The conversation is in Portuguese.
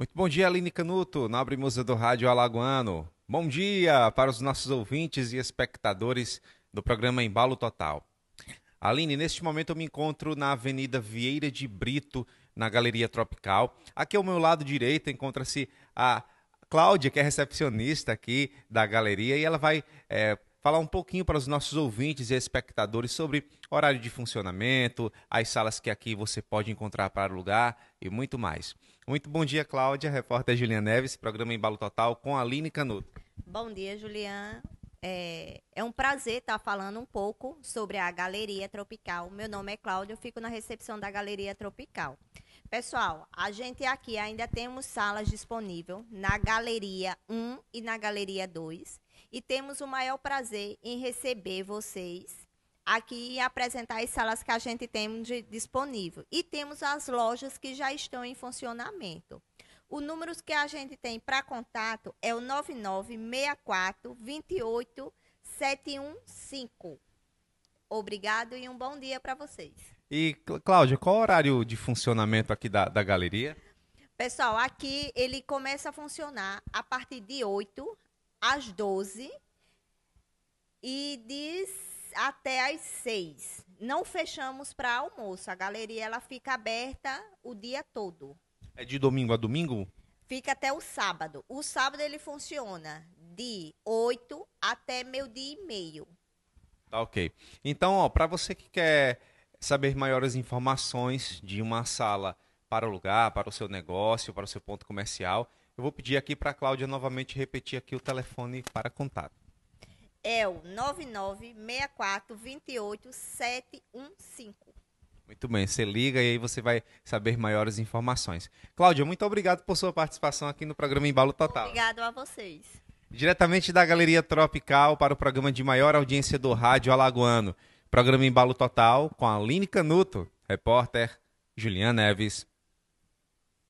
Muito bom dia, Aline Canuto, nobre musa do Rádio Alagoano. Bom dia para os nossos ouvintes e espectadores do programa Embalo Total. Aline, neste momento eu me encontro na Avenida Vieira de Brito, na Galeria Tropical. Aqui ao meu lado direito encontra-se a Cláudia, que é recepcionista aqui da galeria, e ela vai é, falar um pouquinho para os nossos ouvintes e espectadores sobre horário de funcionamento, as salas que aqui você pode encontrar para alugar e muito mais. Muito bom dia, Cláudia, repórter Juliana Neves, programa Embalo Total com Aline Canuto. Bom dia, Juliana. É, é, um prazer estar falando um pouco sobre a Galeria Tropical. Meu nome é Cláudia, eu fico na recepção da Galeria Tropical. Pessoal, a gente aqui ainda temos salas disponíveis na Galeria 1 e na Galeria 2 e temos o maior prazer em receber vocês aqui e apresentar as salas que a gente tem de, disponível. E temos as lojas que já estão em funcionamento. O número que a gente tem para contato é o 9964 28 715. Obrigado e um bom dia para vocês. E, Cláudia, qual o horário de funcionamento aqui da, da galeria? Pessoal, aqui ele começa a funcionar a partir de 8 às 12 e diz até às 6. Não fechamos para almoço. A galeria ela fica aberta o dia todo. É de domingo a domingo? Fica até o sábado. O sábado ele funciona de 8 até meio-dia e meio. Tá ok. Então, ó, para você que quer saber maiores informações de uma sala para o lugar, para o seu negócio, para o seu ponto comercial. Eu vou pedir aqui para a Cláudia novamente repetir aqui o telefone para contato. É o 996428715. Muito bem, você liga e aí você vai saber maiores informações. Cláudia, muito obrigado por sua participação aqui no programa Embalo Total. Obrigado a vocês. Diretamente da Galeria Tropical para o programa de maior audiência do rádio alagoano. Programa Embalo Total com a Aline Canuto, repórter Juliana Neves.